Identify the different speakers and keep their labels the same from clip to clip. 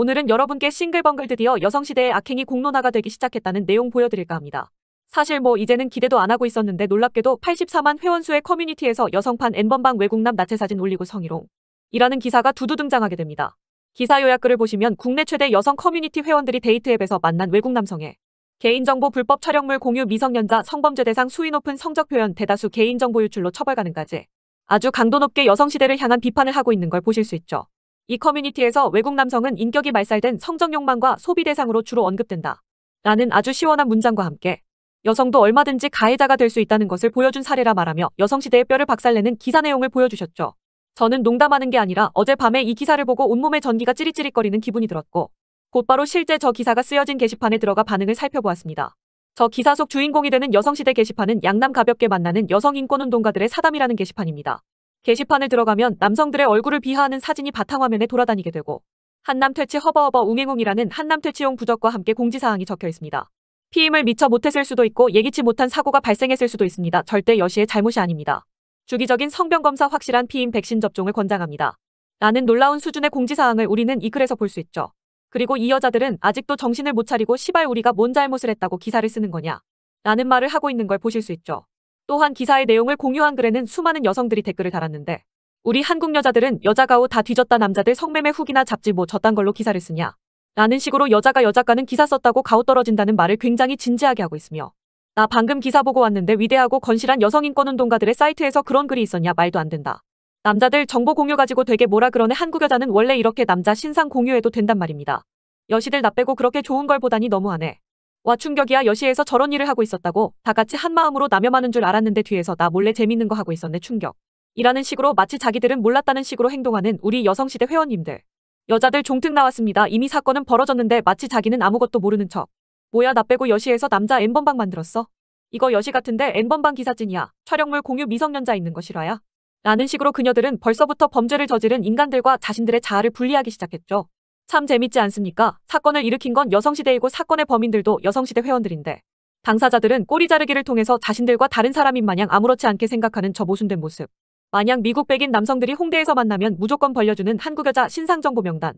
Speaker 1: 오늘은 여러분께 싱글벙글 드디어 여성시대의 악행이 공론화가 되기 시작했다는 내용 보여드릴까 합니다. 사실 뭐 이제는 기대도 안 하고 있었는데 놀랍게도 84만 회원수의 커뮤니티에서 여성판 N번방 외국남 나체 사진 올리고 성희롱 이라는 기사가 두두 등장하게 됩니다. 기사 요약글을 보시면 국내 최대 여성 커뮤니티 회원들이 데이트 앱에서 만난 외국 남성의 개인정보 불법 촬영물 공유 미성년자 성범죄 대상 수위 높은 성적 표현 대다수 개인정보 유출로 처벌 가능까지 아주 강도 높게 여성시대를 향한 비판을 하고 있는 걸 보실 수 있죠. 이 커뮤니티에서 외국 남성은 인격이 말살된 성적 욕망과 소비 대상으로 주로 언급된다. 라는 아주 시원한 문장과 함께 여성도 얼마든지 가해자가 될 수 있다는 것을 보여준 사례라 말하며 여성시대의 뼈를 박살내는 기사 내용을 보여주셨죠. 저는 농담하는 게 아니라 어젯밤에 이 기사를 보고 온몸에 전기가 찌릿찌릿거리는 기분이 들었고 곧바로 실제 저 기사가 쓰여진 게시판에 들어가 반응을 살펴보았습니다. 저 기사 속 주인공이 되는 여성시대 게시판은 양남 가볍게 만나는 여성인권운동가들의 사담이라는 게시판입니다. 게시판을 들어가면 남성들의 얼굴을 비하하는 사진이 바탕화면에 돌아다니게 되고 한남퇴치 허버허버 웅행웅이라는 한남퇴치용 부적과 함께 공지사항이 적혀 있습니다. 피임을 미처 못했을 수도 있고 예기치 못한 사고가 발생했을 수도 있습니다. 절대 여시의 잘못이 아닙니다. 주기적인 성병검사 확실한 피임 백신 접종을 권장합니다. 라는 놀라운 수준의 공지사항을 우리는 이 글에서 볼 수 있죠. 그리고 이 여자들은 아직도 정신을 못 차리고 시발 우리가 뭔 잘못을 했다고 기사를 쓰는 거냐 라는 말을 하고 있는 걸 보실 수 있죠. 또한 기사의 내용을 공유한 글에는 수많은 여성들이 댓글을 달았는데 우리 한국 여자들은 여자가우다 뒤졌다 남자들 성매매 후기나 잡지 뭐 저딴 걸로 기사를 쓰냐 라는 식으로 여자가 여자가는 기사 썼다고 가우 떨어진다는 말을 굉장히 진지하게 하고 있으며 나 방금 기사 보고 왔는데 위대하고 건실한 여성인권운동가들의 사이트에서 그런 글이 있었냐 말도 안 된다. 남자들 정보 공유 가지고 되게 뭐라 그러네 한국 여자는 원래 이렇게 남자 신상 공유해도 된단 말입니다. 여시들 나 빼고 그렇게 좋은 걸 보다니 너무하네. 와 충격이야 여시에서 저런 일을 하고 있었다고 다 같이 한마음으로 남염하는 줄 알았는데 뒤에서 나 몰래 재밌는 거 하고 있었네 충격. 이라는 식으로 마치 자기들은 몰랐다는 식으로 행동하는 우리 여성시대 회원님들. 여자들 종특 나왔습니다. 이미 사건은 벌어졌는데 마치 자기는 아무것도 모르는 척. 뭐야 나 빼고 여시에서 남자 N번방 만들었어? 이거 여시 같은데 N번방 기사진이야. 촬영물 공유 미성년자 있는 것이라야. 라는 식으로 그녀들은 벌써부터 범죄를 저지른 인간들과 자신들의 자아를 분리하기 시작했죠. 참 재밌지 않습니까? 사건을 일으킨 건 여성시대이고 사건의 범인들도 여성시대 회원들인데 당사자들은 꼬리 자르기를 통해서 자신들과 다른 사람인 마냥 아무렇지 않게 생각하는 저 모순된 모습. 만약 미국 백인 남성들이 홍대에서 만나면 무조건 벌려주는 한국여자 신상정보명단.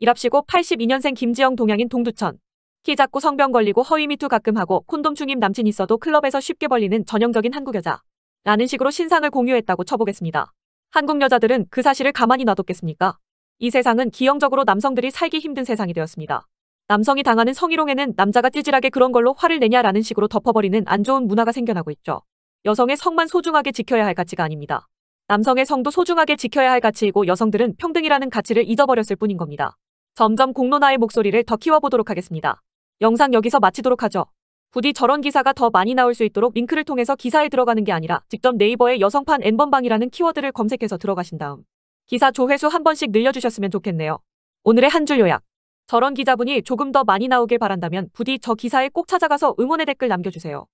Speaker 1: 이합시고 82년생 김지영 동양인 동두천. 키 작고 성병 걸리고 허위 미투 가끔 하고 콘돔 중임 남친 있어도 클럽에서 쉽게 벌리는 전형적인 한국여자. 라는 식으로 신상을 공유했다고 쳐보겠습니다. 한국 여자들은 그 사실을 가만히 놔뒀겠습니까? 이 세상은 기형적으로 남성들이 살기 힘든 세상이 되었습니다. 남성이 당하는 성희롱에는 남자가 찌질하게 그런 걸로 화를 내냐라는 식으로 덮어버리는 안 좋은 문화가 생겨나고 있죠. 여성의 성만 소중하게 지켜야 할 가치가 아닙니다. 남성의 성도 소중하게 지켜야 할 가치이고 여성들은 평등이라는 가치를 잊어버렸을 뿐인 겁니다. 점점 공론화의 목소리를 더 키워보도록 하겠습니다. 영상 여기서 마치도록 하죠. 부디 저런 기사가 더 많이 나올 수 있도록 링크를 통해서 기사에 들어가는 게 아니라 직접 네이버에 여성판 N번방이라는 키워드를 검색해서 들어가신 다음 기사 조회수 한 번씩 늘려주셨으면 좋겠네요. 오늘의 한 줄 요약. 저런 기자분이 조금 더 많이 나오길 바란다면 부디 저 기사에 꼭 찾아가서 응원의 댓글 남겨주세요.